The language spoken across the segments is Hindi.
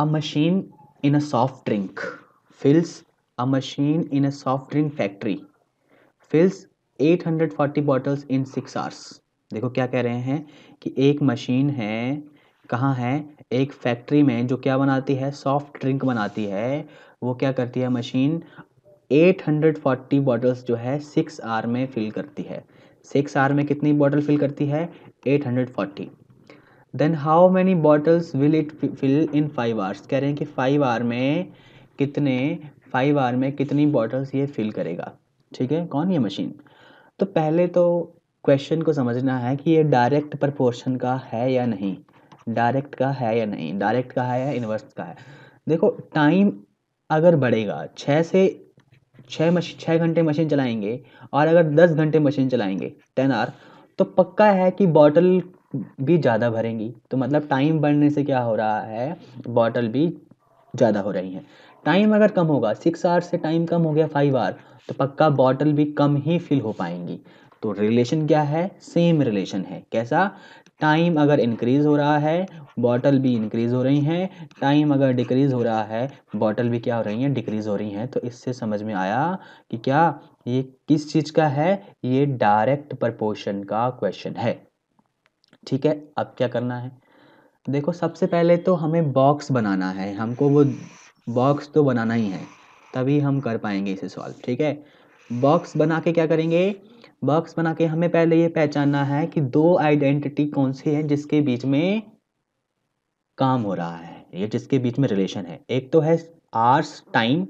a machine in a soft drink fills a machine in a soft drink factory fills 840 bottles in six hours देखो क्या कह रहे हैं कि एक मशीन है कहाँ है एक फैक्ट्री में जो क्या बनाती है सॉफ्ट ड्रिंक बनाती है वो क्या करती है मशीन 840 बॉटल्स जो है सिक्स आर में फिल करती है सिक्स आर में कितनी बॉटल फिल करती है 840 then how many bottles will it fill in five hours कह रहे हैं कि फाइव आवर में कितने फाइव आवर में कितनी बॉटल्स ये फिल करेगा ठीक है कौन ये मशीन तो पहले तो क्वेश्चन को समझना है कि ये डायरेक्ट प्रपोर्शन का है या नहीं डायरेक्ट का है या नहीं डायरेक्ट का है या इन्वर्स का है देखो टाइम अगर बढ़ेगा छः से छः मशीन छः घंटे मशीन चलाएंगे और अगर दस घंटे मशीन चलाएंगे टेन आर तो पक्का है कि बॉटल भी ज़्यादा भरेंगी तो मतलब टाइम बढ़ने से क्या हो रहा है बॉटल भी ज़्यादा हो रही हैं टाइम अगर कम होगा सिक्स आवर से टाइम कम हो गया फाइव आवर तो पक्का बॉटल भी कम ही फिल हो पाएंगी तो रिलेशन क्या है सेम रिलेशन है कैसा टाइम अगर इंक्रीज़ हो रहा है बॉटल भी इंक्रीज़ हो रही हैं टाइम अगर डिक्रीज़ हो रहा है बॉटल भी क्या हो रही हैं डिक्रीज़ हो रही हैं तो इससे समझ में आया कि क्या ये किस चीज़ का है ये डायरेक्ट प्रपोर्शन का क्वेश्चन है ठीक है अब क्या करना है देखो सबसे पहले तो हमें बॉक्स बनाना है हमको वो बॉक्स तो बनाना ही है तभी हम कर पाएंगे इसे सॉल्व ठीक है बॉक्स बना के क्या करेंगे बॉक्स बना के हमें पहले ये पहचानना है कि दो आइडेंटिटी कौन सी है जिसके बीच में काम हो रहा है ये जिसके बीच में रिलेशन है एक तो है आर्स टाइम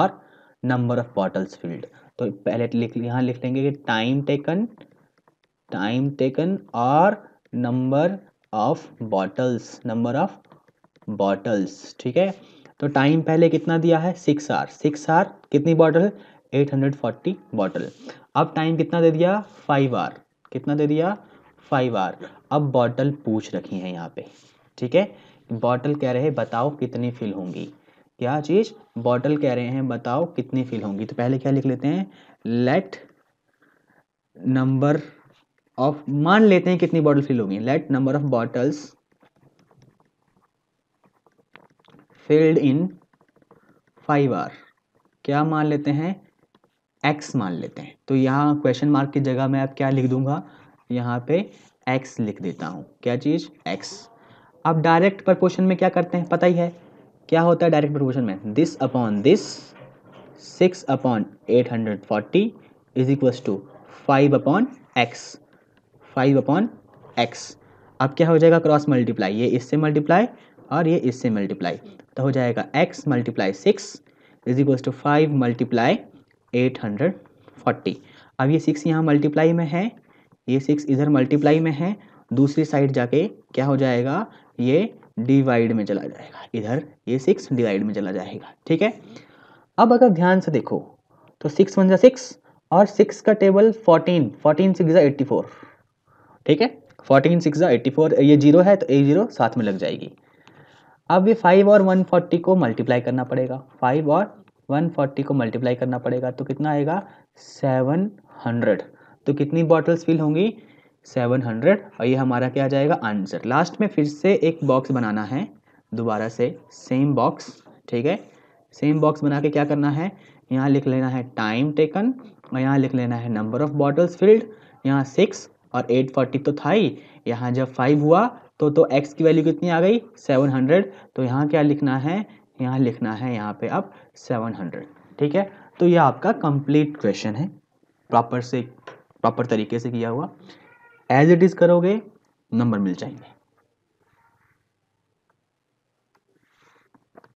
और नंबर ऑफ बॉटल्स फील्ड तो पहले लिख यहाँ लिख लेंगे कि टाइम टेकन टाइम टेकन और number of bottles number of bottles ठीक है तो टाइम पहले कितना दिया है सिक्स आर सिक्स आर कितनी bottle eight hundred forty bottle अब टाइम कितना दे दिया फाइव आर कितना दे दिया फाइव आर अब बॉटल पूछ रखी है यहाँ पे ठीक है बॉटल कह रहे हैं बताओ कितनी फिल होंगी क्या चीज़ बॉटल कह रहे हैं बताओ कितनी फिल होंगी तो पहले क्या लिख लेते हैं लेट नंबर ऑफ मान लेते हैं कितनी बॉटल फिल होगी let number of bottles filled in five are क्या मान लेते हैं एक्स मान लेते हैं तो यहाँ क्वेश्चन मार्क की जगह मैं अब क्या लिख दूंगा यहाँ पे एक्स लिख देता हूँ क्या चीज़ एक्स अब डायरेक्ट प्रपोर्शन में क्या करते हैं पता ही है क्या होता है डायरेक्ट प्रपोर्शन में this upon this six upon eight hundred forty is equal to five upon x five upon x अब क्या हो जाएगा क्रॉस मल्टीप्लाई ये इससे मल्टीप्लाई और ये इससे मल्टीप्लाई तो हो जाएगा x multiply six is equals to five multiply eight hundred forty अब ये सिक्स यहाँ मल्टीप्लाई में है ये सिक्स इधर मल्टीप्लाई में है दूसरी साइड जाके क्या हो जाएगा ये डिवाइड में चला जाएगा इधर ये सिक्स डिवाइड में चला जाएगा ठीक है अब अगर ध्यान से देखो तो सिक्स वन जा सिक्स और सिक्स का टेबल फोर्टीन फोर्टीन सिक्स जा एट्टी फोर ठीक है फोर्टीन सिक्स एट्टी फोर ये जीरो है तो ए जीरो साथ में लग जाएगी अब ये फाइव और वन फोर्टी को मल्टीप्लाई करना पड़ेगा फाइव और वन फोर्टी को मल्टीप्लाई करना पड़ेगा तो कितना आएगा सेवन हंड्रेड तो कितनी बॉटल्स फिल होंगी सेवन हंड्रेड और ये हमारा क्या आ जाएगा आंसर लास्ट में फिर से एक बॉक्स बनाना है दोबारा से सेम बॉक्स ठीक है सेम बॉक्स बना के क्या करना है यहाँ लिख लेना है टाइम टेकन और यहाँ लिख लेना है नंबर ऑफ़ बॉटल्स फिल्ड यहाँ सिक्स और एट फोर्टी तो था ही यहाँ जब फाइव हुआ तो तो एक्स की वैल्यू कितनी आ गई सेवन हंड्रेड तो यहाँ क्या लिखना है यहाँ लिखना है यहाँ पे आप सेवन हंड्रेड ठीक है तो ये आपका कंप्लीट क्वेश्चन है प्रॉपर से प्रॉपर तरीके से किया हुआ एज इट इज़ करोगे नंबर मिल जाएंगे